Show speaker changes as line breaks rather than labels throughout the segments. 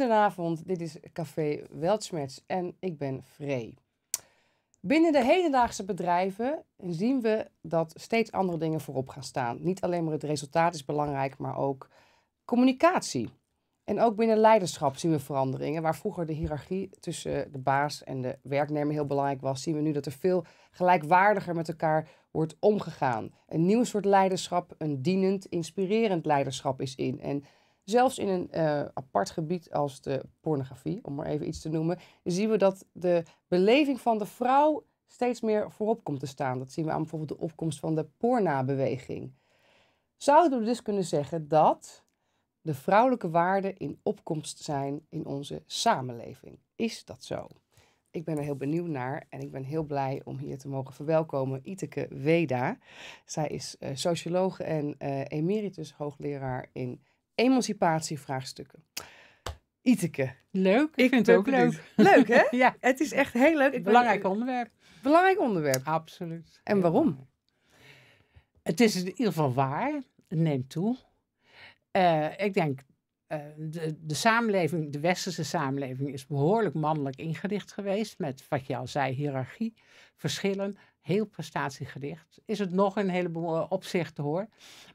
Goedenavond, dit is Café Weltschmerz en ik ben Vree. Binnen de hedendaagse bedrijven zien we dat steeds andere dingen voorop gaan staan. Niet alleen maar het resultaat is belangrijk, maar ook communicatie. En ook binnen leiderschap zien we veranderingen. Waar vroeger de hiërarchie tussen de baas en de werknemer heel belangrijk was, zien we nu dat er veel gelijkwaardiger met elkaar wordt omgegaan. Een nieuw soort leiderschap, een dienend, inspirerend leiderschap is in. En Zelfs in een eh, apart gebied als de pornografie, om maar even iets te noemen, zien we dat de beleving van de vrouw steeds meer voorop komt te staan. Dat zien we aan bijvoorbeeld de opkomst van de pornabeweging. Zouden we dus kunnen zeggen dat de vrouwelijke waarden in opkomst zijn in onze samenleving? Is dat zo? Ik ben er heel benieuwd naar en ik ben heel blij om hier te mogen verwelkomen Iteke Weda. Zij is uh, socioloog en eh, emeritus hoogleraar in emancipatievraagstukken. Iteke. Leuk. Ik, vind het ook leuk. Leuk, hè? ja. Het is echt heel leuk. Belangrijk onderwerp. Belangrijk onderwerp. Absoluut. En waarom? Het is in ieder geval waar. Het neemt toe. Eh, ik denk, uh, de, de, samenleving, de westerse samenleving, is behoorlijk mannelijk ingericht geweest. Met wat je al zei, hiërarchie, verschillen heel prestatiegericht. Is het nog een heleboel eh, opzichten hoor.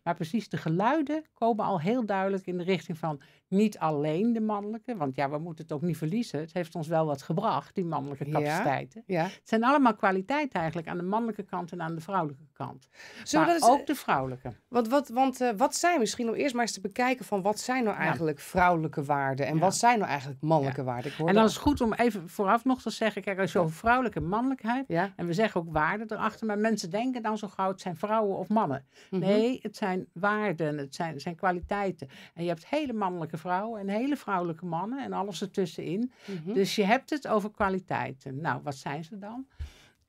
Maar precies de geluiden komen al heel duidelijk in de richting van niet alleen de mannelijke, want ja, we moeten het ook niet verliezen. Het heeft ons wel wat gebracht, die mannelijke capaciteiten. Ja, ja. Het zijn allemaal kwaliteiten eigenlijk aan de mannelijke kant en aan de vrouwelijke kant. maar ook eh, de vrouwelijke. Wat, wat, want eh, wat zijn misschien om eerst maar eens te bekijken van wat zijn nou eigenlijk vrouwelijke waarden en wat zijn nou eigenlijk mannelijke waarden? en dan is het goed om even vooraf nog te zeggen, kijk, als je over vrouwelijke mannelijkheid en we zeggen ook waarden erachter, maar mensen denken dan zo gauw het zijn vrouwen of mannen. Mhm. Nee, het zijn waarden, het zijn, het zijn kwaliteiten. En je hebt hele mannelijke vrouwen. en hele vrouwelijke mannen en alles ertussenin. Mhm. Dus je hebt het over kwaliteiten. Nou, wat zijn ze dan?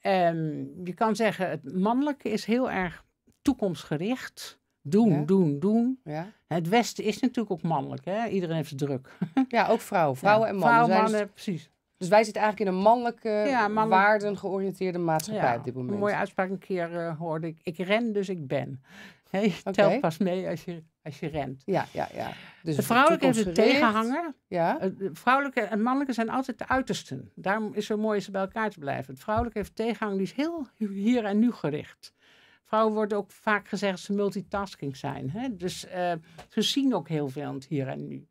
Ehm, je kan zeggen, het mannelijke is heel erg toekomstgericht. Doen, doen, doen. Ja. Het Westen is natuurlijk ook mannelijk. Hè? Iedereen heeft het druk. Ja, ook vrouwen. Vrouwen en mannen. Vrouwen, mannen, dus, precies. Dus wij zitten eigenlijk in een mannelijke, waarden georiënteerde maatschappij op dit moment. Een mooie uitspraak een keer eh, hoorde ik. Ik ren, dus ik ben je telt pas mee als je, als je rent. Ja, ja, ja. Dus het vrouwelijke heeft een tegenhanger. Ja. Eh, vrouwelijke en mannelijke zijn altijd de uitersten. Daarom is het zo mooi ze bij elkaar te blijven. Het vrouwelijke heeft tegenhanger, die is heel hier en nu gericht. Vrouwen worden ook vaak gezegd dat ze multitasking zijn. Hè? Dus eh, ze zien ook heel veel in het hier en nu.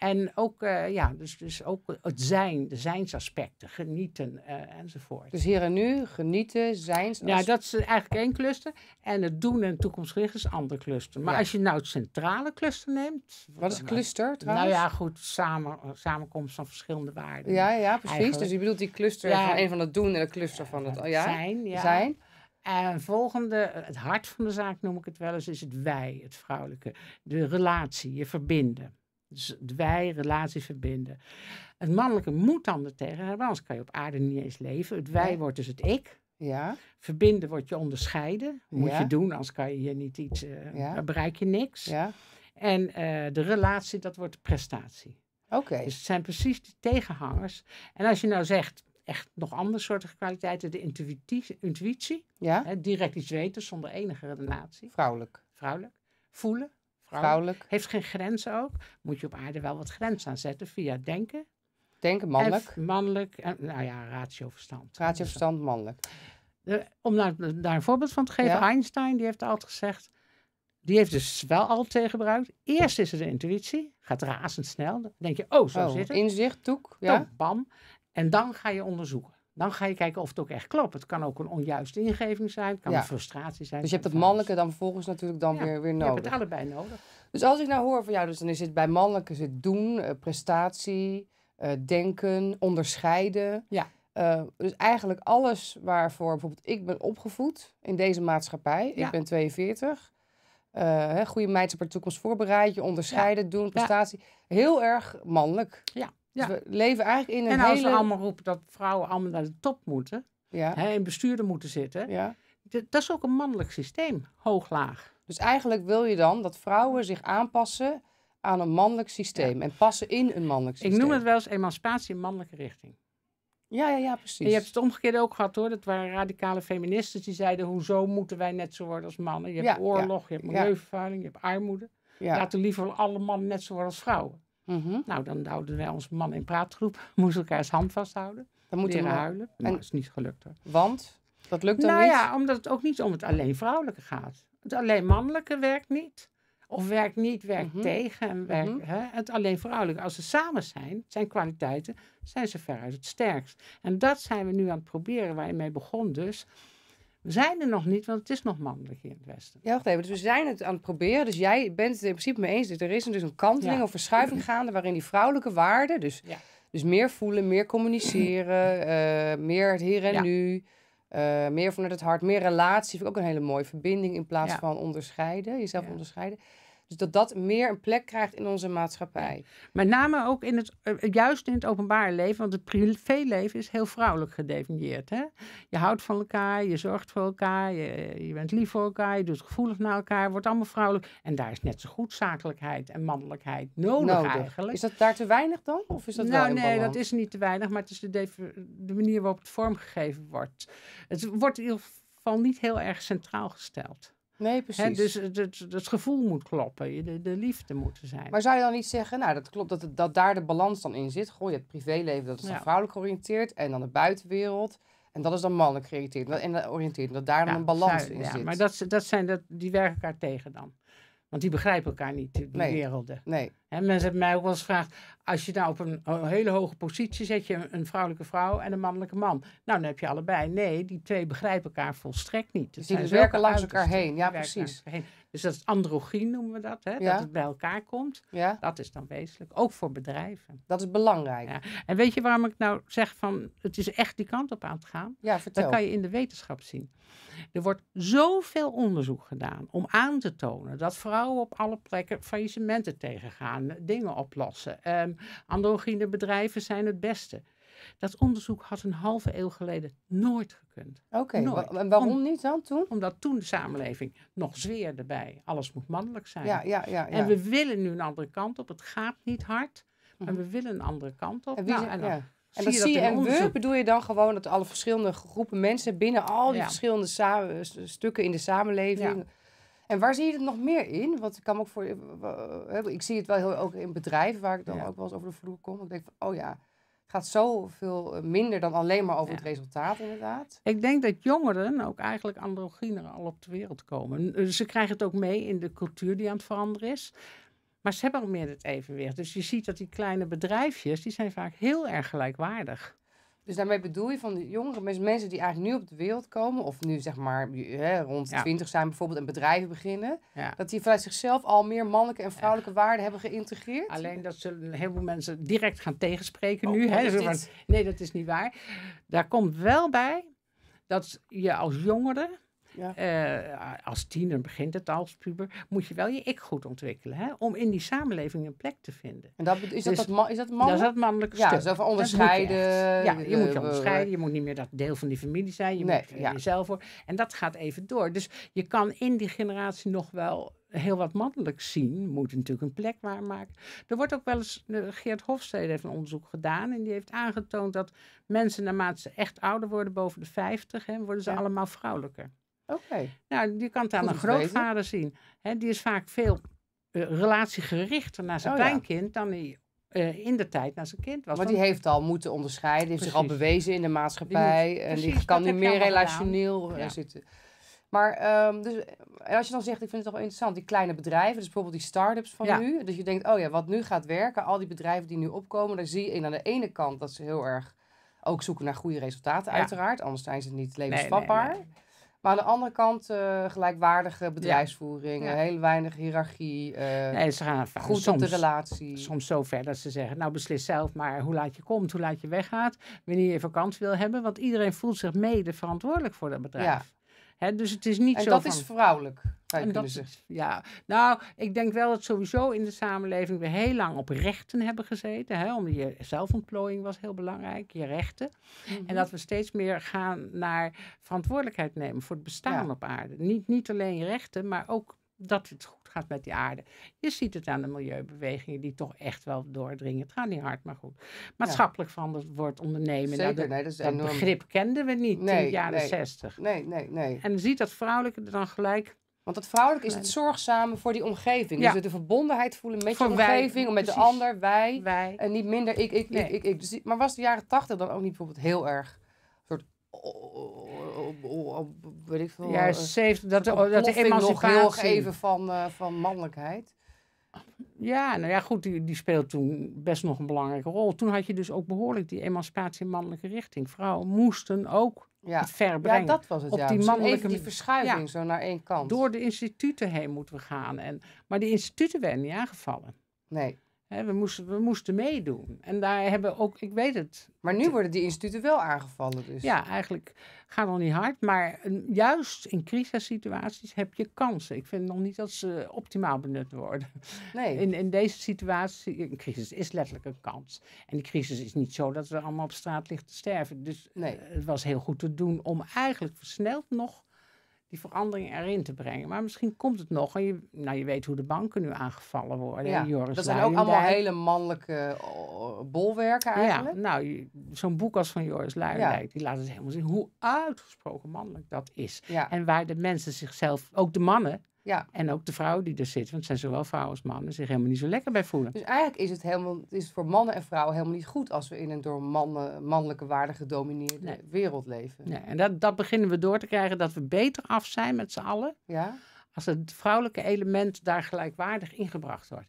En ook, eh, ja, dus, dus ook het zijn, de zijnsaspecten, genieten eh, enzovoort. Dus hier en nu, genieten, zijn. Ja, dat is eigenlijk één cluster. En het doen en toekomstgericht is een ander cluster. Maar als je nou het centrale cluster neemt. Wat is cluster nou trouwens? Nou ja, goed, samen, samenkomst van verschillende waarden. Ja, ja, precies. Dus je bedoelt die cluster van een van het doen en de cluster van het ja, zijn. Ja. zijn. En volgende, het hart van de zaak noem ik het wel eens, is het wij, het vrouwelijke. De relatie, je verbinden. Dus wij, relatie verbinden. Het mannelijke moet dan er tegen hebben, anders kan je op aarde niet eens leven. Het wij wordt dus het ik. Ja. Verbinden wordt je onderscheiden. Moet je doen, anders kan je je niet iets, uh, bereik je niks. Ja. En eh, de relatie, dat wordt prestatie. Oké. Dus het zijn precies die tegenhangers. En als je nou zegt, echt nog andere soorten kwaliteiten, de intuïtie, intuïtie ja. Hè, direct iets weten zonder enige relatie. Vrouwelijk. Vrouwelijk. Voelen vrouw. Heeft geen grenzen ook. Moet je op aarde wel wat grenzen aanzetten via denken. Denken, mannelijk. mannelijk, en, nou ja, ratioverstand. Ratioverstand, mannelijk. om nou, daar, een voorbeeld van te geven. Einstein, die heeft altijd gezegd, die heeft dus wel altijd gebruikt. Eerst is er de intuïtie, gaat razendsnel. Dan denk je, oh, zo oh, zit het. Inzicht, toek. Ja. bam. En dan ga je onderzoeken. Dan ga je kijken of het ook echt klopt. Het kan ook een onjuiste ingeving zijn, het kan een frustratie zijn. Dus je hebt dat mannelijke dan vervolgens natuurlijk dan weer, weer nodig. Je hebt het allebei nodig. Dus als ik nou hoor van jou, dus dan is het bij mannelijke zit doen, eh, prestatie, eh, denken, onderscheiden. Ja. Eh, dus eigenlijk alles waarvoor bijvoorbeeld ik ben opgevoed in deze maatschappij. Ik ben 42. goede meid op de toekomst voorbereid, je onderscheiden, doen, prestatie. Heel erg mannelijk. Ja. Dus we leven eigenlijk in een hele... En als we allemaal roepen dat vrouwen allemaal naar de top moeten... Hè, in bestuurder moeten zitten... Ja. Dat is ook een mannelijk systeem, hoog-laag. Dus eigenlijk wil je dan dat vrouwen zich aanpassen aan een mannelijk systeem en passen in een mannelijk systeem. Ik noem het wel eens emancipatie in mannelijke richting. Ja, ja, ja, precies. En je hebt het omgekeerde ook gehad hoor. Dat waren radicale feministen die zeiden: hoezo moeten wij net zo worden als mannen? Je hebt oorlog, je hebt milieuvervuiling, je hebt armoede. Laten liever alle mannen net zo worden als vrouwen. Mhm. Nou, dan houden wij onze man in praatgroep. Moesten elkaars hand vasthouden. Dan moeten we huilen. Maar dat nou, is niet gelukt hoor. Want? Dat lukt dan nou niet? ja, omdat het ook niet om het alleen vrouwelijke gaat. Het alleen mannelijke werkt niet. Of werkt niet, werkt mhm. tegen. En werkt, mhm. hè? Het alleen vrouwelijke. Als ze samen zijn, zijn kwaliteiten, zijn ze veruit het sterkst. En dat zijn we nu aan het proberen, waar je mee begon dus. We zijn er nog niet, want het is nog mannelijk in het Westen. Ja, wacht even. Dus we zijn het aan het proberen. Dus jij bent het in principe mee eens. Dus er is dus een kanteling of verschuiving gaande waarin die vrouwelijke waarden, dus, dus meer voelen, meer communiceren, eh, meer het hier en nu, eh, meer vanuit het hart, meer relatie. Vind ik ook een hele mooie verbinding in plaats van onderscheiden, jezelf onderscheiden. Dus dat dat meer een plek krijgt in onze maatschappij. Met name ook in het, eh, juist in het openbare leven, want het privéleven is heel vrouwelijk gedefinieerd. Hè? Je houdt van elkaar, je zorgt voor elkaar, je, je bent lief voor elkaar, je doet gevoelig naar elkaar, wordt allemaal vrouwelijk. En daar is net zo goed zakelijkheid en mannelijkheid nodig, nodig. eigenlijk. Is dat daar te weinig dan? Of is dat nou, wel nee, dat is niet te weinig, maar het is de, de manier waarop het vormgegeven wordt. Het wordt in ieder geval niet heel erg centraal gesteld. Nee, precies. Hè, dus het, eh, het, gevoel moet kloppen, de, de liefde moet er zijn. Maar zou je dan niet zeggen, nou dat klopt, dat, dat daar de balans dan in zit? Gooi je hebt privéleven, dat is dan vrouwelijk georiënteerd en dan de buitenwereld. En dat is dan mannelijk georiënteerd en oriënteerd. Dat daar dan een balans in in ja, zit. Maar dat, dat zijn, dat, die werken elkaar tegen dan. Want die begrijpen elkaar niet, die nee. werelden. Nee. mensen hebben mij ook wel eens gevraagd: als je nou op een, hele hoge positie zet, je een, vrouwelijke vrouw en een mannelijke man. Nou, dan heb je allebei. Nee, die twee begrijpen elkaar volstrekt niet. Dus, dus die werken langs elkaar heen. Ja, precies. Heen. Dus dat is androgyne noemen we dat. Hè? Dat het bij elkaar komt. Dat is dan wezenlijk. Ook voor bedrijven. Dat is belangrijk. Ja. En weet je waarom ik nou zeg van het is echt die kant op aan het gaan? Dat kan je in de wetenschap zien. Er wordt zoveel onderzoek gedaan om aan te tonen dat vrouwen op alle plekken faillissementen tegengaan, dingen oplossen. Um, androgyne bedrijven zijn het beste. Dat onderzoek had een halve eeuw geleden nooit gekund. Oké, okay, waarom niet dan toen? Omdat toen de samenleving nog zweerde bij alles moet mannelijk zijn. Ja, ja, ja, ja, En we willen nu een andere kant op. Het gaat niet hard, maar mhm. we willen een andere kant op. En wie, nou, en ja. En je zie je en we bedoel je dan gewoon dat alle verschillende groepen mensen binnen al die verschillende stukken in de samenleving. En waar zie je het nog meer in? Want ik kan ook voor. Eh, eh, eh, ik zie het wel heel ook in bedrijven waar ik dan ook wel eens over de vloer kom. Ik denk van, oh ja, gaat zoveel eh, minder dan alleen maar over het resultaat, inderdaad. Ik denk dat jongeren ook eigenlijk androgyner al op de wereld komen. Eh, ze krijgen het ook mee in de cultuur die aan het veranderen is. Maar ze hebben ook meer het evenwicht. Dus je ziet dat die kleine bedrijfjes, die zijn vaak heel erg gelijkwaardig. Dus daarmee bedoel je van de jongere mensen, die eigenlijk nu op de wereld komen, of nu zeg maar hè, rond de twintig zijn bijvoorbeeld en bedrijven beginnen, dat die vanuit zichzelf al meer mannelijke en vrouwelijke waarden hebben geïntegreerd? Alleen dat zullen heel heleboel mensen direct gaan tegenspreken oh, nu. Oh, hè, van, nee, dat is niet waar. Daar komt wel bij dat je als jongere ja. Eh, als tiener begint het als puber, moet je wel je ik goed ontwikkelen. Hè? Om in die samenleving een plek te vinden. En dat, is, dat, dus is dat mannelijk? Dat is dat mannelijke ja, Zelf onderscheiden. ja, je moet eh, je eh, onderscheiden. Je moet niet meer dat deel van die familie zijn. Je nee, moet ja. jezelf worden. En dat gaat even door. Dus je kan in die generatie nog wel heel wat mannelijk zien, moet natuurlijk een plek waarmaken. Er wordt ook wel eens, Geert Hofstede heeft een onderzoek gedaan en die heeft aangetoond dat mensen naarmate ze echt ouder worden, boven de 50, hè, worden ze allemaal vrouwelijker. Oké. Nou, je kan het aan Goed grootvader zien. die is vaak veel uh, eh, relatiegerichter naar zijn oh kleinkind dan hij eh, in de tijd naar zijn kind was. Want die heeft al moeten onderscheiden, heeft zich al bewezen in de maatschappij. en die kan niet meer relationeel eh, zitten. Maar um, dus, als je dan zegt, ik vind het toch wel interessant, die kleine bedrijven, dus bijvoorbeeld die start-ups van nu. dat je denkt, oh ja, wat nu gaat werken, al die bedrijven die nu opkomen, dan zie je aan de ene kant dat ze heel erg ook zoeken naar goede resultaten, uiteraard. Anders zijn ze niet levensvatbaar. Maar aan de andere kant eh, gelijkwaardige bedrijfsvoering, ja. heel weinig hiërarchie. Uh, nee, ze gaan goed soms, de relatie. Soms zo ver dat ze zeggen, nou beslis zelf maar hoe laat je komt, hoe laat je weggaat, wanneer je vakantie wil hebben. Want iedereen voelt zich mede verantwoordelijk voor dat bedrijf. Ja. Hè, dus het is niet zo zo. En dat is vrouwelijk. Ja, nou, ik denk wel dat sowieso in de samenleving we heel lang op rechten hebben gezeten. Hè, omdat je zelfontplooiing was heel belangrijk, je rechten. En mhm. dat we steeds meer gaan naar verantwoordelijkheid nemen voor het bestaan op aarde. Niet, niet alleen je rechten, maar ook dat het goed gaat met die aarde. Je ziet het aan de milieubewegingen die toch echt wel doordringen. Het gaat niet hard, maar goed. Maatschappelijk ja. veranderd wordt ondernemen. Nou, Zeker, dat, begrip kenden we niet in de jaren nee, 60. Nee, nee, nee. En ziet dat vrouwelijke er dan gelijk want het vrouwelijk is het zorgzame voor die omgeving. Dus ja. Dus de verbondenheid voelen met je omgeving, wij, met de ander, wij. En niet minder ik, ik, ik, ik, dus Maar was de jaren tachtig dan ook niet bijvoorbeeld heel erg... soort oh, oh, oh, weet ik veel. Ja, eh, zeven, dat, dat de emancipatie. even van, uh, van mannelijkheid. Ja, nou ja, goed, die, die speelde toen best nog een belangrijke rol. Toen had je dus ook behoorlijk die emancipatie in mannelijke richting. Vrouwen moesten ook ja. Ja, dat was het. Op ja. die dus mannelijke dus die verschuiving ja. zo naar één kant. Door de instituten heen moeten we gaan. En, maar die instituten werden niet aangevallen. Nee we, moesten, we moesten meedoen. En daar hebben ook, ik weet het. Maar nu worden die instituten wel aangevallen dus. Ja, eigenlijk gaan nog niet hard. Maar ehm, juist in crisissituaties heb je kansen. Ik vind nog niet dat ze optimaal benut worden. Nee. In, in deze situatie, een crisis is letterlijk een kans. En die crisis is niet zo dat we allemaal op straat liggen te sterven. Dus eh, het was heel goed te doen om eigenlijk versneld nog die verandering erin te brengen. Maar misschien komt het nog. En je, nou, je weet hoe de banken nu aangevallen worden. Ja, dat zijn ook allemaal hele mannelijke eh, bolwerken eigenlijk. Ja, nou, zo'n boek als van Joris Luijendijk, die laat het helemaal zien hoe uitgesproken mannelijk dat is. En waar de mensen zichzelf, ook de mannen, ja. En ook de vrouw die er zit, want het zijn zowel vrouwen als mannen, zich helemaal niet zo lekker bij voelen. Dus eigenlijk is het, helemaal, is voor mannen en vrouwen helemaal niet goed als we in een door mannen, mannelijke waarden gedomineerde wereld leven. Nee. En dat, dat beginnen we door te krijgen dat we beter af zijn met z'n allen. Ja als het vrouwelijke element daar gelijkwaardig ingebracht wordt.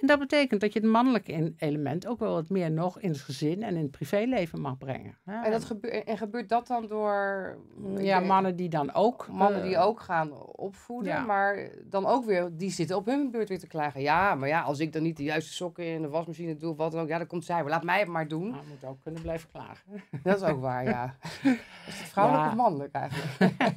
En dat betekent dat je het mannelijke element ook wel wat meer nog in het gezin en in het privéleven mag brengen. Ja. En, dat gebeurt, en gebeurt dat dan door. Mm, ja, mannen die dan ook. Mannen eh, die ook gaan opvoeden, maar dan ook weer, die zitten op hun beurt weer te klagen. Ja, maar ja, als ik dan niet de juiste sokken in de wasmachine doe of wat dan ook, ja, dan komt zij. laat mij het maar doen. Maar moet ook kunnen blijven klagen. Dat is ook waar, ja. Is het vrouwelijk of mannelijk eigenlijk?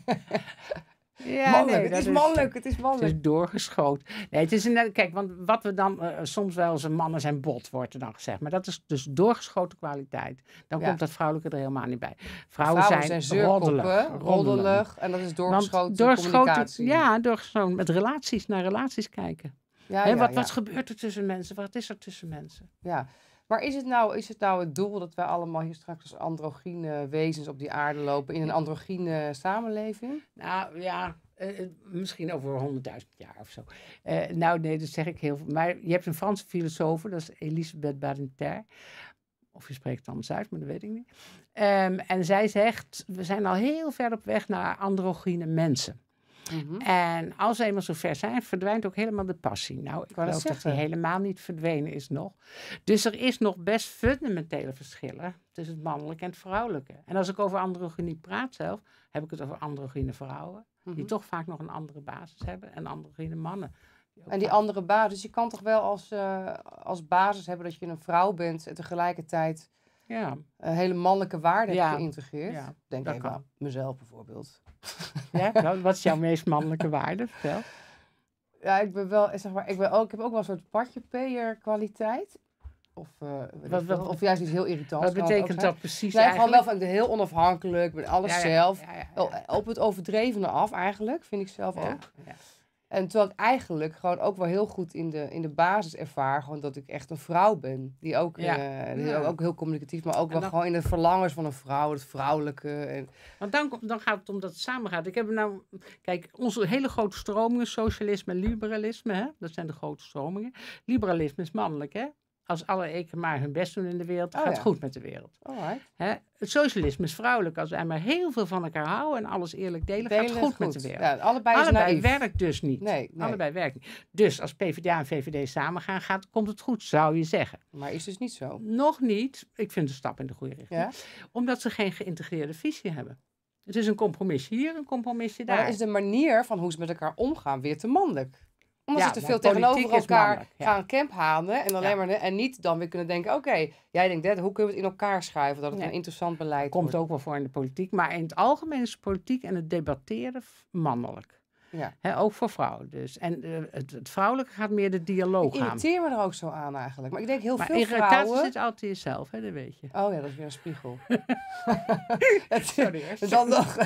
Ja, Nee, het is mannelijk. Het is mannelijk. Het is doorgeschoten. Nee, het is een kijk, want wat we dan eh, soms wel eens mannen zijn bot, wordt er dan gezegd. Maar dat is dus doorgeschoten kwaliteit. Dan komt dat vrouwelijke er helemaal niet bij. Vrouwen, zijn, roddelig, roddelig. En dat is doorgeschoten, doorgeschoten communicatie. Ja, doorgeschoten met relaties, naar relaties kijken. Ja, wat, wat gebeurt er tussen mensen? Wat is er tussen mensen? Ja. Maar is het, nou, is het nou het doel dat wij allemaal hier straks als androgyne wezens op die aarde lopen in een androgyne samenleving? Nou ja, eh, eh, misschien over 100.000 jaar of zo. Eh, nou nee, dat zeg ik heel veel. Maar je hebt een Franse filosoof, dat is Elisabeth Badinter. Of je spreekt het anders uit, maar dat weet ik niet. Ehm, en zij zegt, we zijn al heel ver op weg naar androgyne mensen. Mhm. En als ze eenmaal zover zijn, verdwijnt ook helemaal de passie. Nou, ik geloof dat die helemaal niet verdwenen is nog. Dus er is nog best fundamentele verschillen tussen het mannelijke en het vrouwelijke. En als ik over androgynie praat zelf, heb ik het over androgyne vrouwen. Die mhm. toch vaak nog een andere basis hebben en androgyne mannen. en die andere basis, dus je kan toch wel als, eh, als basis hebben dat je een vrouw bent en tegelijkertijd ja. een eh, hele mannelijke waarde hebt geïntegreerd. Denk even aan mezelf bijvoorbeeld. Ja, nou, wat is jouw meest mannelijke waarde? Vertel. Ja, ik ben wel, zeg maar, ik, ben ook, ik heb ook wel een soort patjepeer kwaliteit. Of, eh, wat, of juist iets heel irritants. Wat betekent dat precies? Nee, gewoon wel van, ik ben heel onafhankelijk, ben alles zelf. Eh, op het overdrevene af eigenlijk, vind ik zelf ook. En terwijl ik eigenlijk gewoon ook wel heel goed in de, in de basis ervaar, gewoon dat ik echt een vrouw ben. Die ook, eh, die ook heel communicatief, maar ook wel gewoon in de verlangens van een vrouw, het vrouwelijke. En... Want dan, dan gaat het om dat het samen gaat. Ik heb nou, kijk, onze hele grote stromingen, socialisme en liberalisme, hè? dat zijn de grote stromingen. Liberalisme is mannelijk, hè? als alle eken maar hun best doen in de wereld, oh gaat het goed met de wereld. het socialisme is vrouwelijk. Als wij maar heel veel van elkaar houden en alles eerlijk delen, gaat het goed, met de wereld. Ja, allebei, werkt dus niet. Allebei werkt niet. Dus als PvdA en VVD samen gaan, gaat, komt het goed, zou je zeggen. Maar is dus niet zo? Nog niet. Ik vind een stap in de goede richting. Omdat ze geen geïntegreerde visie hebben. Het is een compromis hier, een compromisje daar. Maar is de manier van hoe ze met elkaar omgaan weer te mannelijk? Omdat ja, ze te veel tegenover elkaar ja. gaan camphanen. En, alleen maar, en niet dan weer kunnen denken, oké, jij denkt dit, hoe kunnen we het in elkaar schuiven? Dat het een interessant beleid Komt ook wel voor in de politiek. Maar in het algemeen is politiek en het debatteren mannelijk. ook voor vrouwen dus. En eh, het, het, vrouwelijke gaat meer de dialoog ik aan. Ik me er ook zo aan eigenlijk. Maar ik denk heel veel veel In in irritatie zit altijd in jezelf, hè, dat weet je. Oh ja, dat is weer een spiegel. Sorry. dan nog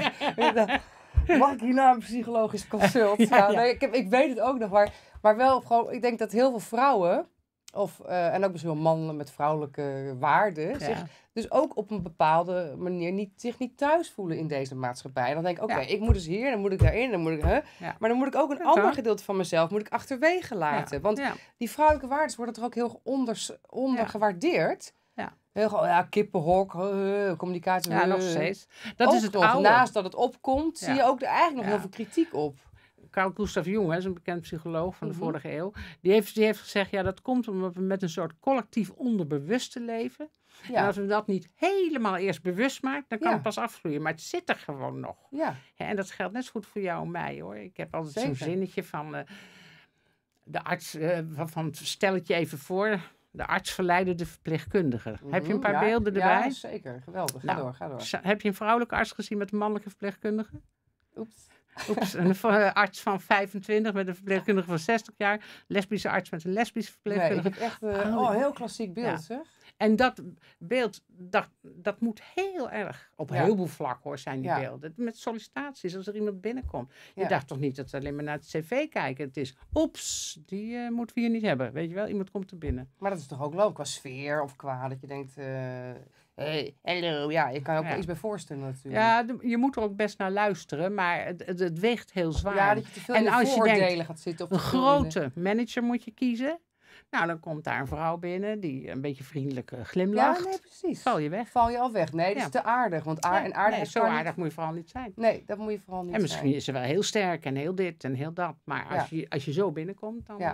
mag ik hierna een psychologisch consult? ja, ik, heb, ik weet het ook nog, maar, maar wel gewoon, ik denk dat heel veel vrouwen, of, eh, en ook misschien wel mannen met vrouwelijke waarden, zich dus ook op een bepaalde manier niet, zich niet thuis voelen in deze maatschappij. En dan denk ik, oké, ik moet dus hier, dan moet ik daarin, dan moet ik, hè, maar dan moet ik ook een ander gedeelte van mezelf moet ik achterwege laten. Want die vrouwelijke waarden worden er ook heel onder, onder gewaardeerd ja, kippenhok, eh, eh, communicatie. Ja, eh. nog steeds. Dat is het nog, Naast dat het opkomt, zie je ook er eigenlijk nog heel veel kritiek op. Carl Gustav Jung, hè, is een bekend psycholoog van de mhm. vorige eeuw, die heeft, die heeft gezegd, ja, dat komt omdat we met een soort collectief onderbewuste leven. En als we dat niet helemaal eerst bewust maken, dan kan het pas afvloeien. Maar het zit er gewoon nog. Ja. En dat geldt net zo goed voor jou en mij, hoor. Ik heb altijd zo'n zinnetje van... de arts, van stel het je even voor, de arts verleidde de verpleegkundige. Heb je een mhm, paar beelden erbij? Ja, zeker. Geweldig. Ga nou, door, ga door. Heb je een vrouwelijke arts gezien met een mannelijke verpleegkundige? Oeps. Oeps, een arts van 25 met een verpleegkundige van 60 jaar. Lesbische arts met een lesbische verpleegkundige. Nee, ik heb echt eh, oh, een oh, heel klassiek beeld, zeg. En dat beeld, dat, dat moet heel erg, op heel veel vlak hoor, zijn die beelden. Met sollicitaties, als er iemand binnenkomt. Je dacht toch niet dat ze alleen maar naar het cv kijken. Het is, oeps, die eh, moeten we hier niet hebben. Weet je wel, iemand komt er binnen. Maar dat is toch ook leuk qua sfeer of qua dat je denkt... Uh, eh, hello. Ja, je kan je ook iets bij voorstellen natuurlijk. Ja, je moet er ook best naar luisteren, maar het, het, weegt heel zwaar. Ja, dat je te veel en als je gaat zitten. Of een grote manager moet je kiezen nou, dan komt daar een vrouw binnen die een beetje vriendelijk glimlacht. Eh, ja, nee, precies. Val je weg. Val je al weg. Nee, dat is te aardig. Want aard, en aardig is zo aardig moet je vooral niet zijn. Nee, dat moet je vooral niet zijn. En misschien is ze wel heel sterk en heel dit en heel dat. Maar als, je, als je zo binnenkomt, dan... Eh,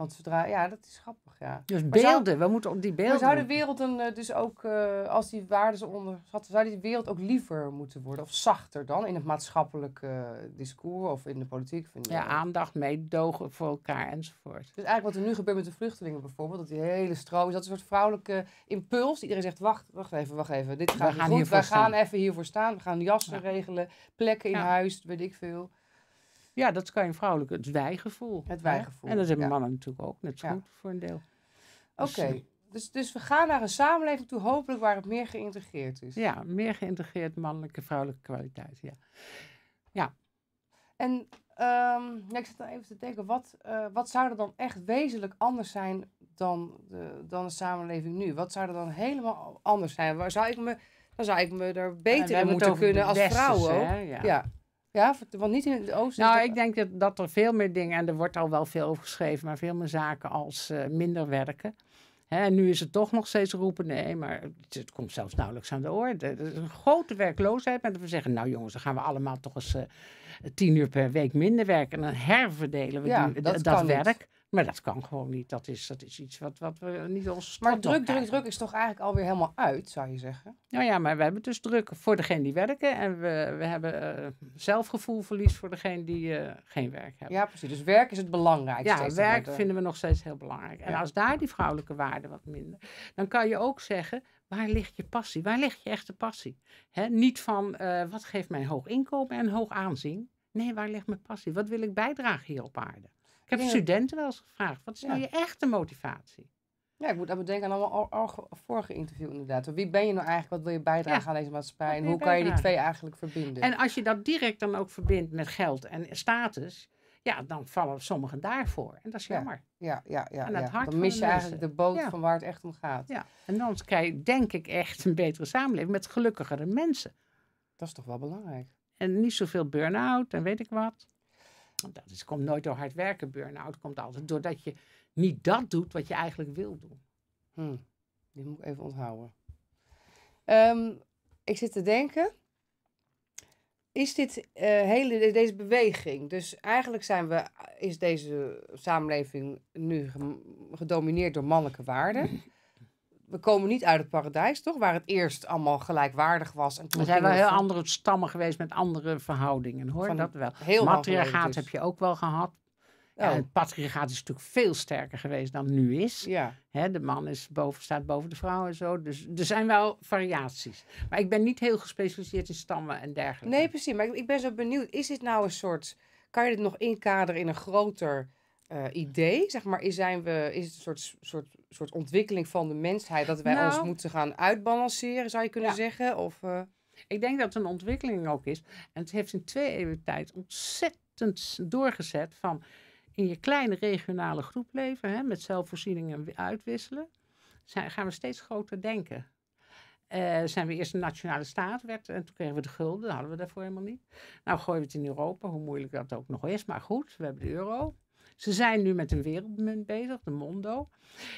want zodra, ja, dat is grappig, ja. Dus beelden, we moeten op die beelden. Maar zou de wereld dan eh, dus ook, eh, als die waarden onderschatten, zou die wereld ook liever moeten worden? Of zachter dan in het maatschappelijke eh, discours of in de politiek? Vind ja, aandacht, meedogen voor elkaar enzovoort. Dus eigenlijk wat er nu gebeurt met de vluchtelingen bijvoorbeeld, dat die hele stroom is, dat een soort vrouwelijke impuls. Iedereen zegt, wacht, wacht even, wacht even, dit gaat we gaan goed, wij gaan even hiervoor staan, we gaan jassen regelen, plekken in huis, weet ik veel. Ja, dat kan je vrouwelijk, het wijgevoel. Het wijgevoel. En dat hebben mannen natuurlijk ook, net zo goed voor een deel. Oké. Dus, eh, dus, dus, we gaan naar een samenleving toe, hopelijk waar het meer geïntegreerd is. Ja, meer geïntegreerd mannelijke, vrouwelijke kwaliteit. Ja. ja. En um, ik zit dan even te denken, wat, eh, wat zou er dan echt wezenlijk anders zijn dan de, dan de samenleving nu? Wat zou er dan helemaal anders zijn? Waar zou ik me, dan zou ik me er beter in moeten kunnen als vrouwen. Ja. ja. Ja, want niet in het oosten. Nou, ik denk dat, dat er veel meer dingen, en er wordt al wel veel over geschreven, maar veel meer zaken als eh, minder werken. Hè, en nu is het toch nog steeds roepen, nee, maar het, komt zelfs nauwelijks aan de orde. Er is een grote werkloosheid. Maar dat we zeggen, nou jongens, dan gaan we allemaal toch eens eh, tien uur per week minder werken. En dan herverdelen we dat, dat werk. Maar dat kan gewoon niet. Dat is, dat is iets wat, wat we niet ons Maar druk, druk, druk is toch eigenlijk alweer helemaal uit, zou je zeggen? Nou ja, maar we hebben dus druk voor degene die werken. En we, we hebben eh, zelfgevoelverlies voor degene die eh, geen werk hebben. Ja, precies. Dus werk is het belangrijkste. Ja, werk vinden we nog steeds heel belangrijk. En als daar die vrouwelijke waarde wat minder... dan kan je ook zeggen, waar ligt je passie? Waar ligt je echte passie? Hè? Niet van, eh, wat geeft mij een hoog inkomen en een hoog aanzien? Nee, waar ligt mijn passie? Wat wil ik bijdragen hier op aarde? Ik heb studenten wel eens gevraagd, wat is nou je echte motivatie? Ja, ik moet even bedenken aan al, vorige interview inderdaad. Wie ben je nou eigenlijk? Wat wil je bijdragen aan deze maatschappij? En hoe kan je die twee eigenlijk verbinden? En als je dat direct dan ook verbindt met geld en status... Ja, dan vallen sommigen daarvoor. En dat is jammer. Ja, ja, ja. dan mis je eigenlijk de boot van waar het echt om gaat. Ja. En dan krijg je, denk ik, echt een betere samenleving met gelukkigere mensen. Dat is toch wel belangrijk. En niet zoveel burn-out en weet ik wat dat is, komt nooit door hard werken, burn-out. komt altijd doordat je niet dat doet wat je eigenlijk wil doen. Hmm. Die moet ik even onthouden. Ehm, ik zit te denken. Is dit eh, hele, deze beweging, dus eigenlijk zijn we, is deze samenleving nu gedomineerd door mannelijke waarden we komen niet uit het paradijs, toch? Waar het eerst allemaal gelijkwaardig was. En toen er zijn wel heel andere stammen geweest met andere verhoudingen, hoor. Van dat wel. Heel Matriarchaat heb je ook wel gehad. Oh. En patriarchaat is natuurlijk veel sterker geweest dan nu is. Ja. de man is boven, staat boven de vrouw en zo. Dus er zijn wel variaties. Maar ik ben niet heel gespecialiseerd in stammen en dergelijke. Nee, precies. Maar ik, ik ben zo benieuwd. Is dit nou een soort... Kan je dit nog inkaderen in een groter eh, idee? Zeg maar, is, zijn we, is het een soort, soort soort ontwikkeling van de mensheid. Dat wij ons nou. moeten gaan uitbalanceren, zou je kunnen zeggen? Of, eh? Ik denk dat het een ontwikkeling ook is. En het heeft in twee eeuwen tijd ontzettend doorgezet van in je kleine regionale groep leven, hè, met zelfvoorziening en uitwisselen, zijn, gaan we steeds groter denken. Eh, zijn we eerst een nationale staat werd en toen kregen we de gulden, dat hadden we daarvoor helemaal niet. Nou gooien we het in Europa, hoe moeilijk dat ook nog is, maar goed, we hebben de euro. Ze zijn nu met een wereldmunt bezig, de mondo.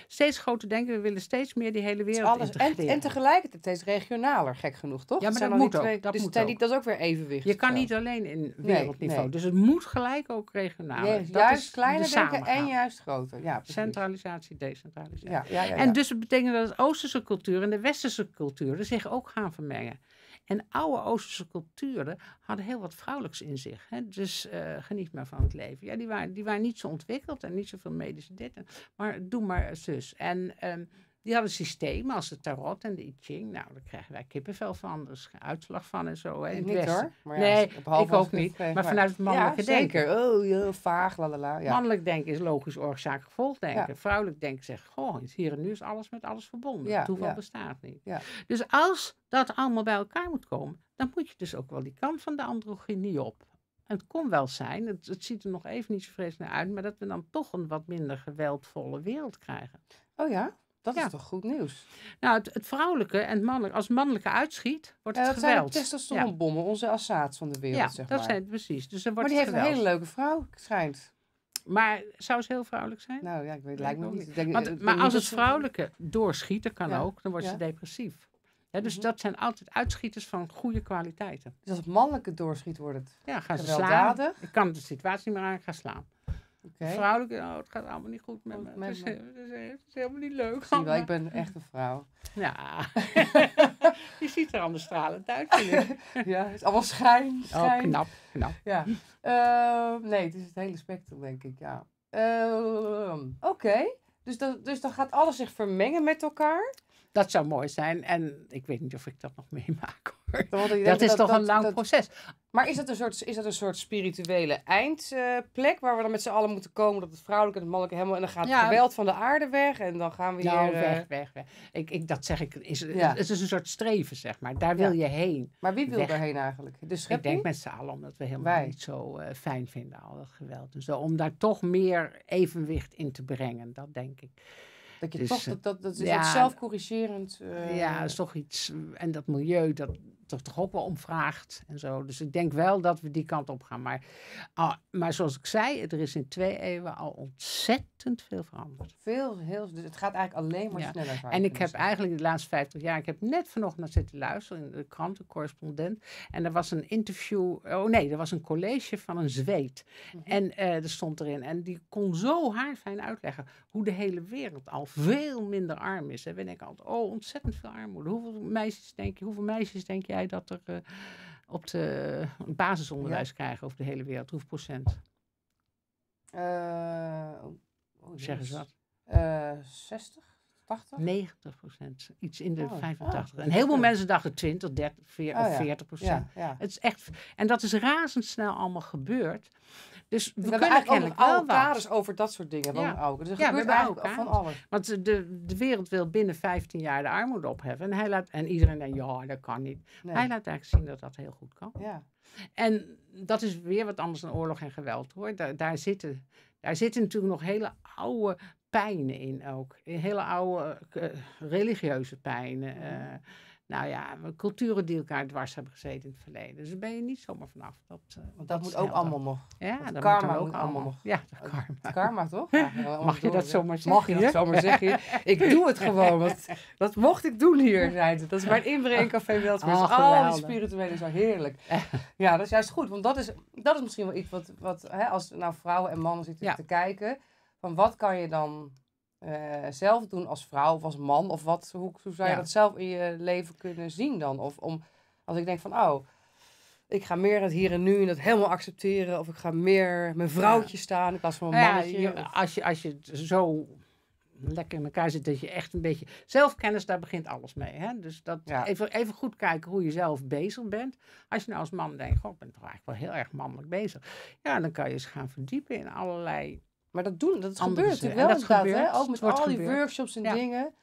Steeds groter denken, we willen steeds meer die hele wereld Alles, en, en, tegelijkertijd steeds regionaler, gek genoeg, toch? Ja, maar dat, moet ook. dat, dus dat is ook weer evenwicht. Je kan niet alleen in wereldniveau. Dus het moet gelijk ook regionaal. Nee, juist kleiner denken en juist groter. Ja, precies. Centralisatie, decentralisatie. Ja, ja, ja, en dus het betekent dat de Oosterse cultuur en de Westerse culturen zich ook gaan vermengen. En oude Oosterse culturen hadden heel wat vrouwelijks in zich. Hè? Dus eh, geniet maar van het leven. Ja, die, waren, die waren niet zo ontwikkeld en niet zoveel medische dit. Maar doe maar eh, zus. En ehm, die hadden systemen als de tarot en de I Ching. Nou, daar krijgen wij kippenvel van, geen uitslag van en zo. niet hoor. Maar nee, ik ook niet. Maar, vanuit het mannelijke denken. Oh, heel vaag, lalala. Ja. Mannelijk denken is logisch oorzaak gevolg denken. Vrouwelijk denken zegt, goh, hier en nu is alles met alles verbonden. Toeval bestaat niet. Dus als dat allemaal bij elkaar moet komen, dan moet je dus ook wel die kant van de androgynie op het kon wel zijn, het, ziet er nog even niet zo vreselijk uit, maar dat we dan toch een wat minder geweldvolle wereld krijgen. Oh ja? Dat is toch goed nieuws? Nou, het, vrouwelijke en het mannelijke. Als het mannelijke uitschiet, wordt het ja, dat geweld. Dat zijn bommen, onze Assad van de wereld, ja, dat zijn het precies. Dus er wordt maar die heeft een hele leuke vrouw, schijnt. Maar zou ze heel vrouwelijk zijn? Nou ja, ik weet het lijkt me niet. Denk, Want, eh, maar als het vrouwelijke doorschiet, dat kan ook, dan wordt ze depressief dus mhm. dat zijn altijd uitschieters van goede kwaliteiten. Dus als mannelijke doorschiet wordt het Ja, gaan ze slaan. Ik kan de situatie niet meer aan, gaan slaan. Okay. Vrouwelijke, oh, het gaat allemaal niet goed met me. Het, is, helemaal niet leuk. Zie ik ben echt een vrouw. Ja. je ziet er anders stralend uit, vind ik. ja, het is allemaal schijn. Oh, schijn. Oh, knap, knap. Ja. Ehm, nee, het is het hele spectrum, denk ik, ja. Ehm, oké. Dus, dus dan gaat alles zich vermengen met elkaar. Dat zou mooi zijn. En ik weet niet of ik dat nog meemaak hoor. Dat, is toch een lang proces. Maar is dat een soort, is dat een soort spirituele eindplek eh, waar we dan met z'n allen moeten komen? Dat het vrouwelijke en het mannelijke helemaal. En dan gaat het geweld van de aarde weg. En dan gaan we nou, hier. Weg, eh, weg, Ik, ik, dat zeg ik. Is, Het is een soort streven, zeg maar. Daar wil je heen. Maar wie wil daarheen eigenlijk? Ik denk met z'n allen, omdat we helemaal niet zo eh, fijn vinden, al dat geweld. Dus om daar toch meer evenwicht in te brengen, dat denk ik. Dat je dus, toch, eh, dat, dat, dat is ja, zelfcorrigerend. Eh, ja, dat is toch iets. Mm, en dat milieu, dat, er toch ook wel om en zo. Dus ik denk wel dat we die kant op gaan. Maar, ah, maar zoals ik zei, er is in twee eeuwen al ontzettend veel veranderd. Veel, heel, dus het gaat eigenlijk alleen maar ja. sneller. En ik heb eigenlijk de laatste 50 jaar, ik heb net vanochtend naar zitten luisteren in de krant, correspondent. En er was een interview, oh nee, er was een college van een zweet. Mhm. En uh, er stond erin, en die kon zo haarfijn uitleggen hoe de hele wereld al veel minder arm is. En we ik altijd, oh, ontzettend veel armoede. Hoeveel meisjes denk je, hoeveel meisjes denk jij? dat er eh, op de basisonderwijs krijgen over de hele wereld. Hoeveel procent? Uh, Zeggen ze dat? 60? 80? 90 procent. Iets in de 85. een en heel veel mensen dachten 20, 30, 40, procent. het is echt, en dat is razendsnel allemaal gebeurd. Dus we, kunnen eigenlijk wel over dat soort dingen. Ja. Ook. Dus er gebeurt van alles. Want de, de wereld wil binnen 15 jaar de armoede opheffen. En, hij laat, en iedereen denkt, ja, dat kan niet. Hij laat eigenlijk zien dat dat heel goed kan. Ja. En dat is weer wat anders dan oorlog en geweld hoor. Daar, zitten, daar zitten natuurlijk nog hele oude pijnen in ook. Hele oude eh, religieuze pijnen. Mhm. Eh nou ja, culturen die elkaar dwars hebben gezeten in het verleden. Dus daar ben je niet zomaar vanaf. Dat, eh, Want dat, moet ook allemaal nog. Ja, dat, karma ook allemaal nog. Ja, eh, karma. karma toch? Mag je dat zomaar zeggen? Mag je dat zomaar zeggen? ik doe het gewoon. Want, dat mocht ik doen hier, zei het. Dat is mijn inbrengcafé Weltmers. Oh, ah, Al die spirituele zijn heerlijk. Ja, dat is juist goed. Want dat is, dat is misschien wel iets wat, wat hè, als nou vrouwen en mannen zitten te kijken. Van wat kan je dan eh, zelf doen als vrouw of als man? Of wat, hoe, hoe zou je dat zelf in je leven kunnen zien dan? Of om, als ik denk van, oh, ik ga meer het hier en nu en dat helemaal accepteren. Of ik ga meer mijn vrouwtje staan in plaats van mijn mannetje. als, je, als je zo lekker in elkaar zit dat je echt een beetje... Zelfkennis, daar begint alles mee. Hè? Dus dat, even, even goed kijken hoe je zelf bezig bent. Als je nou als man denkt, ik ben toch eigenlijk wel heel erg mannelijk bezig. Ja, dan kan je eens gaan verdiepen in allerlei maar dat doen, dat gebeurt natuurlijk wel dat gebeurt, hè? Ook met al die workshops en dingen.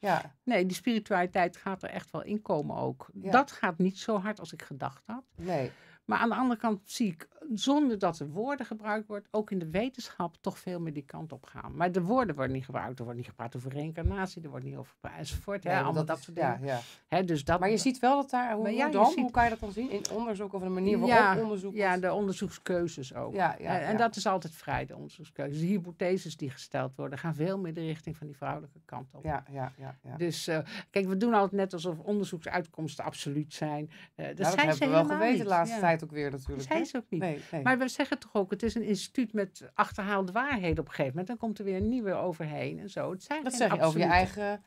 Ja. Nee, die spiritualiteit gaat er echt wel in komen ook. Dat gaat niet zo hard als ik gedacht had. Nee. Maar aan de andere kant zie ik, zonder dat er woorden gebruikt wordt, ook in de wetenschap toch veel meer die kant op gaan. Maar de woorden worden niet gebruikt. Er wordt niet gepraat over reïncarnatie, er wordt niet over enzovoort. Hè, allemaal dat, soort dingen. Ja, ja. dus dat, maar je ziet wel dat daar, hoe, dan, hoe kan je dat dan zien? In onderzoek of de manier waarop onderzoek. Ja, de onderzoekskeuzes ook. en dat is altijd vrij, de onderzoekskeuzes. De hypotheses die gesteld worden, gaan veel meer de richting van die vrouwelijke kant op. Ja, ja, ja. Dus eh, kijk, we doen altijd net alsof onderzoeksuitkomsten absoluut zijn. Eh, dat, hebben ze we wel geweten de laatste tijd ook weer natuurlijk. ze niet. Maar we zeggen toch ook, het is een instituut met achterhaalde waarheden op een gegeven moment. Dan komt er weer een nieuwe overheen en zo. Het zijn dat zeg je over je eigen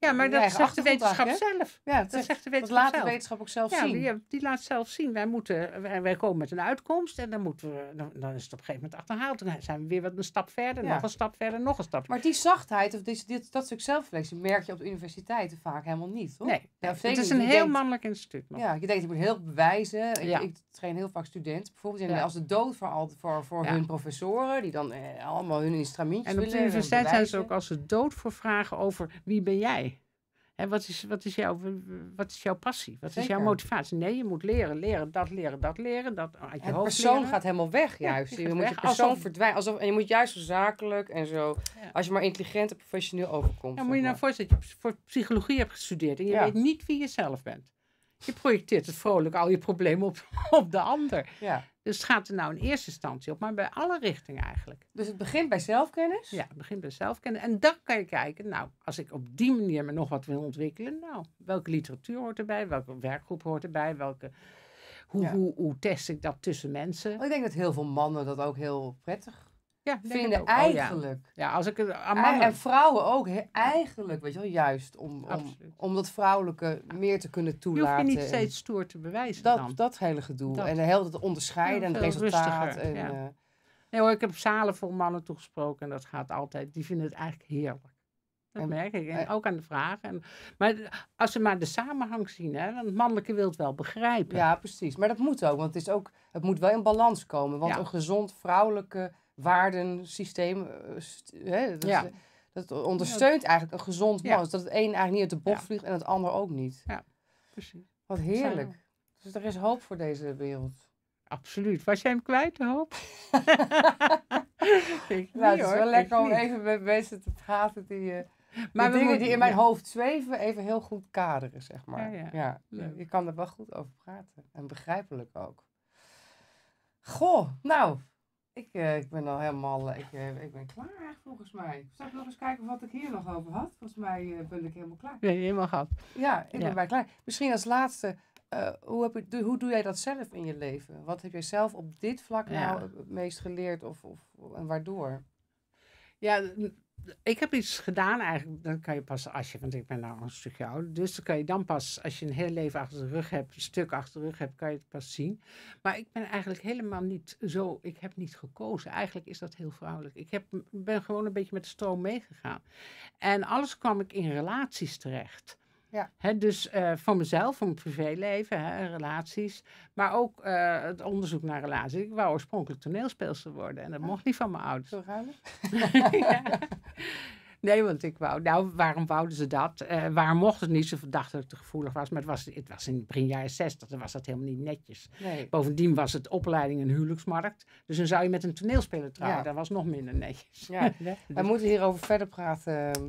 ja, maar dat zegt de wetenschap zelf. Ja, dat, zegt de wetenschap laat de wetenschap ook zelf ja, zien. Die, die, laat zelf zien. Wij, moeten, wij, komen met een uitkomst en dan, moeten we, dan, is het op een gegeven moment achterhaald. Dan zijn we weer wat een stap verder, nog een stap verder, nog een stap verder. Maar die zachtheid of dit, dat stuk zelfreflectie merk je op de universiteiten vaak helemaal niet, hoor. Nee, het is een heel mannelijk instituut. nog. Ja, je denkt, je moet heel bewijzen. Ik, ik train heel vaak studenten bijvoorbeeld. als de dood voor, al voor hun professoren, die dan eh, allemaal hun instrumenten willen. En op de universiteit zijn ze ook als ze dood voor vragen over wie ben jij. En wat is, wat is, jouw, wat is jouw passie? Wat is jouw motivatie? Nee, je moet leren, leren, dat leren, dat leren. Dat uit je persoon gaat helemaal weg juist. Ja, je, moet je persoon alsof... verdwijnen. Alsof, en je moet juist zo zakelijk en zo. Als je maar intelligent en professioneel overkomt. Ja, moet je nou voorstellen dat je voor psychologie hebt gestudeerd. En je weet niet wie je zelf bent. Je projecteert het vrolijk al je problemen op, op de ander. Ja. Dus het gaat er nou in eerste instantie op, maar bij alle richtingen eigenlijk. Dus het begint bij zelfkennis? Ja, het begint bij zelfkennis. En dan kan je kijken, nou, als ik op die manier me nog wat wil ontwikkelen, nou, welke literatuur hoort erbij? Welke werkgroep hoort erbij? Welke, hoe, hoe, hoe test ik dat tussen mensen? ik denk dat heel veel mannen dat ook heel prettig ja, vinden oh, eigenlijk. ja. als ik aan mannen... En vrouwen ook, eigenlijk, weet je wel, juist om, om, om, dat vrouwelijke meer te kunnen toelaten. Je hoeft niet steeds stoer te bewijzen dat, dan. Dat hele gedoe. En de hele het onderscheiden en het resultaat. gaat en, eh, nee hoor, ik heb zalen voor mannen toegesproken en dat gaat altijd. Die vinden het eigenlijk heerlijk. Dat merk ik. En, eh, ook aan de vragen. En, maar als ze maar de samenhang zien, hè, dan het mannelijke wil het wel begrijpen. Ja, precies. Maar dat moet ook, want het, is ook, het moet wel in balans komen. Want een gezond vrouwelijke waardensysteem. Eh, hè, dat, eh, ondersteunt eigenlijk een gezond man. Dus dat het een eigenlijk niet uit de bocht vliegt en het ander ook niet. Ja, precies. Wat heerlijk. Dus er is hoop voor deze wereld. Absoluut. Was jij hem kwijt, de hoop?
Ik nou, het is wel lekker om even
met mensen te praten die... Uh, eh, de dingen die in mijn hoofd zweven, even heel goed kaderen, zeg maar. Ja, ja. je kan er wel goed over praten. En begrijpelijk ook. Goh, nou, ik, eh, ik ben al helemaal, eh, ik, eh, ik ben klaar volgens mij. Zal ik nog eens kijken wat ik hier nog over had? Volgens mij ben ik helemaal klaar. Nee, helemaal gehad. Ja, ik ben bij klaar. Misschien als laatste, hoe, heb je hoe doe jij dat zelf in je leven? Wat heb jij zelf op dit vlak nou het meest geleerd of, of, en waardoor? Ja, ik heb iets gedaan eigenlijk, dan kan je pas als je, want ik ben nou een stukje ouder, dus dan kan je dan pas, als je een heel leven achter de rug hebt, een stuk achter de rug hebt, kan je het pas zien. Maar ik ben eigenlijk helemaal niet zo, ik heb niet gekozen. Eigenlijk is dat heel vrouwelijk. Ik heb, ben gewoon een beetje met de stroom meegegaan. En alles kwam ik in relaties terecht. Ja. dus voor eh, van mezelf, van mijn privéleven, hè, relaties. Maar ook eh, het onderzoek naar relaties. Ik wou oorspronkelijk toneelspeelster worden. En dat mocht niet van mijn ouders. Zo ruilig. Nee, want ik wou... Nou, waarom wouden ze dat? Uh, waarom mocht het niet? Ze dachten dat ik te gevoelig was. Maar het was, het was in begin jaren zestig. Dan was dat helemaal niet netjes. Bovendien was het opleiding een huwelijksmarkt. Dus dan zou je met een toneelspeler trouwen. Dat was nog minder netjes. Ja. We moeten hierover verder praten ehm,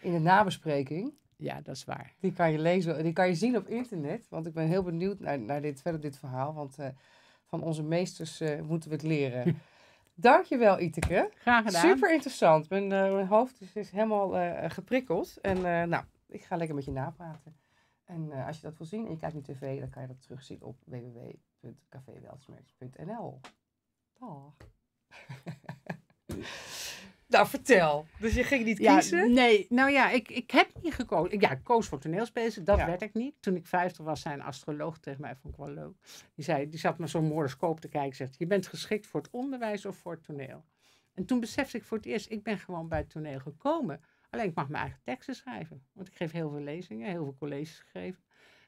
in de nabespreking. Ja, dat is waar. Die kan je lezen, die kan je zien op internet. Want ik ben heel benieuwd naar, naar dit, verder dit verhaal. Want eh, van onze meesters eh, moeten we het leren. Dankjewel, Iteke. Graag gedaan. Super interessant. Mijn, eh, mijn hoofd is, is helemaal geprikkeld. En nou, ik ga lekker met je napraten. En als je dat wil zien en je kijkt naar tv, dan kan je dat terugzien op www.caféwelsmerks.nl. Dag. Nou, vertel. Dus je ging niet kiezen? Nee, nou ja, ik, ik heb niet gekozen. Ja, ik koos voor toneelspelen, dat werd ik niet. Toen ik vijftig was, zei een astroloog tegen mij, van: ik leuk. Die, zei, die zat me zo'n horoscoop te kijken, zegt, je bent geschikt voor het onderwijs of voor het toneel. En toen besefte ik voor het eerst, ik ben gewoon bij het toneel gekomen. Alleen ik mag mijn eigen teksten schrijven. Want ik geef heel veel lezingen, heel veel colleges gegeven.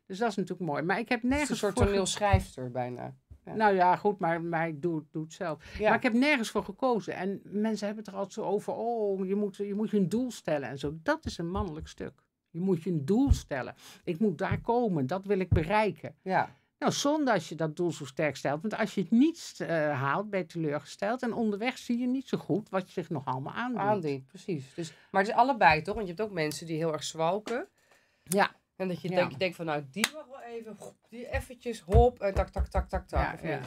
Dus dat is natuurlijk mooi. Maar ik heb nergens. voor een soort toneelschrijfster bijna. Nou ja, goed, maar, maar doet, het zelf. Maar ik heb nergens voor gekozen. En mensen hebben het er altijd zo over, oh, je moet, je moet je een doel stellen en zo. Dat is een mannelijk stuk. Je moet je een doel stellen. Ik moet daar komen, dat wil ik bereiken. Ja. Nou, zonder als je dat doel zo sterk stelt. Want als je het niet eh, haalt, ben je teleurgesteld. En onderweg zie je niet zo goed wat je zich nog allemaal aandoet. Aandient, precies. Dus, maar het is allebei toch? Want je hebt ook mensen die heel erg zwalken. Ja. En dat je, denk, je denkt van, nou, die mag wel even, die eventjes, hop, en tak, tak, tak, tak, tak. Ja,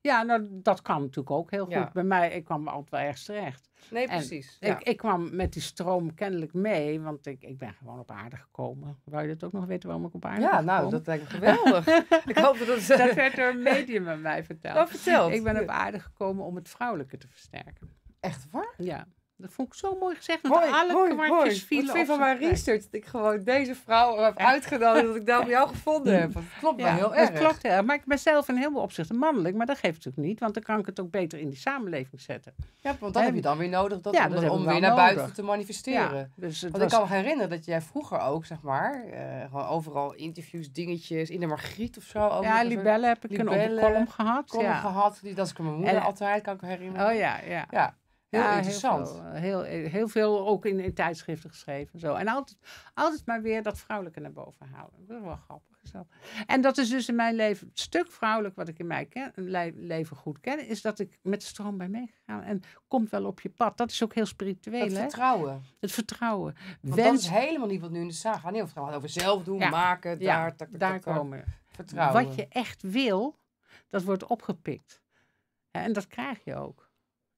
ja, nou, dat kan natuurlijk ook heel goed. Bij mij, ik kwam altijd wel ergens terecht. Nee, precies. Ik, ik, kwam met die stroom kennelijk mee, want ik, ik ben gewoon op aarde gekomen. Wou je dat ook nog weten waarom ik op aarde ja, nou, dat lijkt me geweldig. ik hoop dat dat... dat werd door een medium aan mij verteld. Dat oh, verteld. Ik ben op aarde gekomen om het vrouwelijke te versterken. Echt waar? Ja. Dat vond ik zo mooi gezegd. Dat alle kwartjes vielen Wat vind van mijn research dat ik gewoon deze vrouw heb uitgenodigd. Dat ik daar op jou gevonden heb. Dat klopt wel heel erg. klopt heel Maar ik ben zelf in heel veel opzichten mannelijk. Maar dat geeft natuurlijk niet. Want dan kan ik het ook beter in die samenleving zetten. Ja, want dan heb je dan weer nodig dat, om, weer naar buiten te manifesteren. Dus want ik kan me herinneren dat jij vroeger ook, zeg maar, eh, gewoon overal interviews, dingetjes. In de Margriet of zo. Ook ja, Libelle heb ik een column gehad. Column gehad. Die, dat is ik mijn moeder altijd, kan ik me herinneren. Oh ja, ja. ja. Heel ja, interessant. Eh, heel veel, eh, heel, veel ook in, in, tijdschriften geschreven. Zo. En altijd, altijd maar weer dat vrouwelijke naar boven halen. Dat is wel grappig. Zo. En dat is dus in mijn leven het stuk vrouwelijk wat ik in mijn ken, leven goed ken. Is dat ik met de stroom bij meegegaan. En komt wel op je pad. Dat is ook heel spiritueel. Het vertrouwen. Het vertrouwen. Want Wens... dat is helemaal niet wat nu in de saga. Heel veel gaat over zelf doen, maken, daar, daar komen. Vertrouwen. Wat je echt wil, dat wordt opgepikt. En dat krijg je ook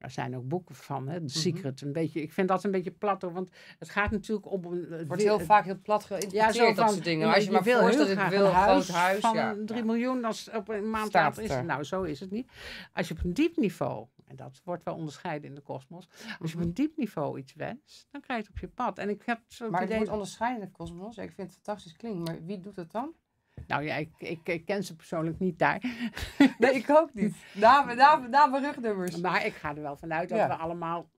er zijn ook boeken van, hè? The mhm. Secret. een beetje, ik vind dat een beetje plat, want het gaat natuurlijk om... Eh, wordt heel eh, vaak heel plat geïnterpreteerd, ja, dat soort dingen. Als je, maar wil voorstelt, dat wil een groot huis. Van ja. 3 miljoen, als op een maand later is Nou, zo is het niet. Als je op een diep niveau, en dat wordt wel onderscheiden in de kosmos. Als je op mhm. een diep niveau iets wenst, dan krijg je het op je pad. En ik heb zo maar het idee... wordt onderscheiden in de kosmos. Ik vind het fantastisch klinkt, maar wie doet het dan? Nou ja, ik, ik, ken ze persoonlijk niet daar. Nee, ik ook niet. Na, na, na mijn rugnummers. Maar ik ga er wel vanuit dat we allemaal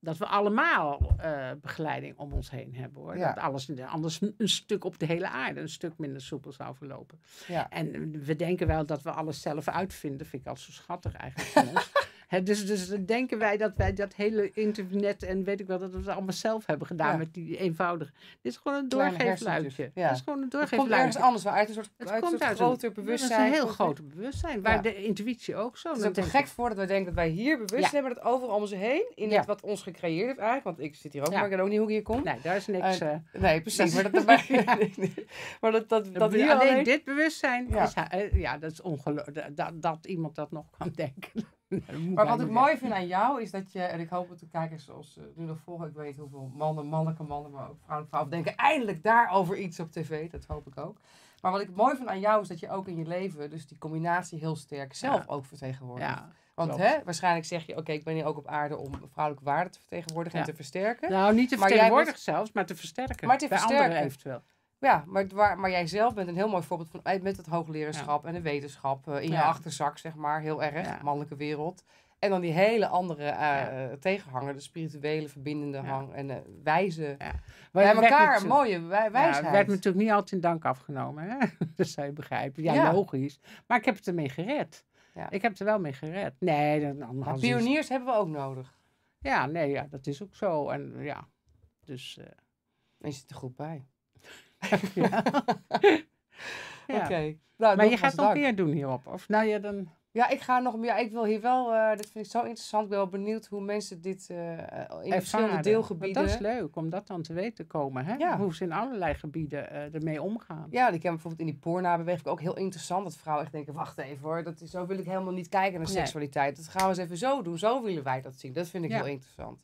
dat we allemaal eh, begeleiding om ons heen hebben hoor. Dat alles anders een stuk op de hele aarde een stuk minder soepel zou verlopen. Ja. En we denken wel dat we alles zelf uitvinden, vind ik al zo schattig eigenlijk. ons. dus, dus denken wij dat wij dat hele internet en weet ik wel, dat we het allemaal zelf hebben gedaan met die eenvoudige. Dit is gewoon een doorgeefluitje. Het is gewoon een Het komt ergens anders wel uit, een soort, groter bewustzijn. Het is een heel groter bewustzijn, waar de intuïtie ook zo. Het is ook gek voor dat wij denken dat wij hier bewust zijn, maar dat overal om ons heen, in het wat ons gecreëerd heeft eigenlijk, want ik zit hier ook, maar ik weet ook niet hoe ik hier kom. Nee, daar is niks. Eh, nee, precies. maar dat, maar, dat, dat, dat hier alleen, alleen dit bewustzijn, is, eh, ja, dat is ongelooflijk dat, dat iemand dat nog kan denken maar wat ik mooi vind aan jou is dat je, en ik hoop dat de kijkers zoals eh, nu nog volgen, ik weet hoeveel mannen, mannelijke mannen, maar ook vrouwelijke vrouwen denken eindelijk daarover iets op tv, dat hoop ik ook. Maar wat ik mooi vind aan jou is dat je ook in je leven, dus die combinatie heel sterk zelf ook vertegenwoordigt. Want hè, waarschijnlijk zeg je, oké, ik ben hier ook op aarde om vrouwelijke waarden te vertegenwoordigen en te versterken. Nou, niet te vertegenwoordigen zelfs, maar te versterken. Maar te Bij versterken. anderen eventueel. Ja, maar, maar jij zelf bent een heel mooi voorbeeld van, eh, met het hooglerenschap en de wetenschap eh, in je achterzak, zeg maar, heel erg, mannelijke wereld. En dan die hele andere eh, tegenhanger, de spirituele, verbindende hang en uh, wijze. Bij elkaar mooie wij wijsheid. Ja, werd me natuurlijk niet altijd in dank afgenomen, hè? dat zou je begrijpen. Ja, logisch. Maar ik heb het ermee gered. Ik heb het er wel mee gered. Nee, dan, dan pioniers hebben we ook nodig. Ja, nee, ja, dat is ook zo. En ja, dus... En je zit er goed bij. ja. Oké. Nou, maar je gaat nog meer doen hierop? Of nou ja, dan... Ja, ik ga nog meer. Ik wil hier wel, uh, eh, dit vind ik zo interessant. Ik ben wel benieuwd hoe mensen dit eh, in verschillende deelgebieden. dat is leuk om dat dan te weten te komen. Hè? Hoe ze in allerlei gebieden eh, ermee omgaan. Ja, die ken bijvoorbeeld in die ik ook heel interessant. Dat vrouwen echt denken: wacht even hoor, dat zo wil ik helemaal niet kijken naar seksualiteit. Dat gaan we eens even zo doen. Zo willen wij dat zien. Dat vind ik heel interessant.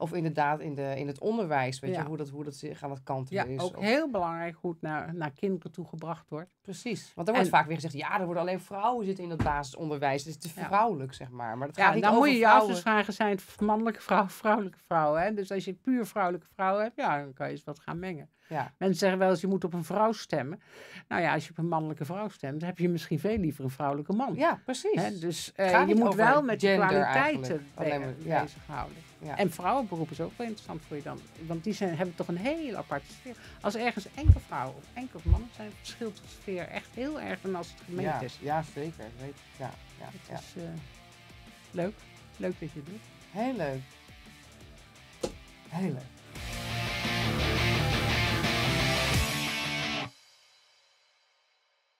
Of inderdaad in, de, in het onderwijs, weet je, hoe dat, hoe dat zich aan het kanten ja, is. ook heel belangrijk hoe het naar, naar kinderen toe gebracht wordt. Precies, want er wordt vaak weer gezegd, ja, er worden alleen vrouwen zitten in het basisonderwijs. Het is te vrouwelijk, zeg maar. maar dat gaat niet dan over moet je vrouwen... je dus vragen, zijn het mannelijke vrouw vrouwelijke vrouwen? Hè? Dus als je puur vrouwelijke vrouwen hebt, ja, dan kan je eens wat gaan mengen. Ja. Mensen zeggen wel eens, je moet op een vrouw stemmen. Nou ja, als je op een mannelijke vrouw stemt, dan heb je misschien veel liever een vrouwelijke man. Ja, precies. dus eh, je moet wel met je kwaliteiten bezighouden. Ja. En vrouwenberoep is ook wel interessant voor je dan. Want die zijn, hebben toch een heel aparte sfeer. Als ergens enkel vrouwen of enkel mannen zijn, verschilt de sfeer echt heel erg dan als het gemeente is. Ja, zeker. Weet, ja, ja, het is eh, leuk. Leuk dat je het doet. Heel leuk. Heel leuk.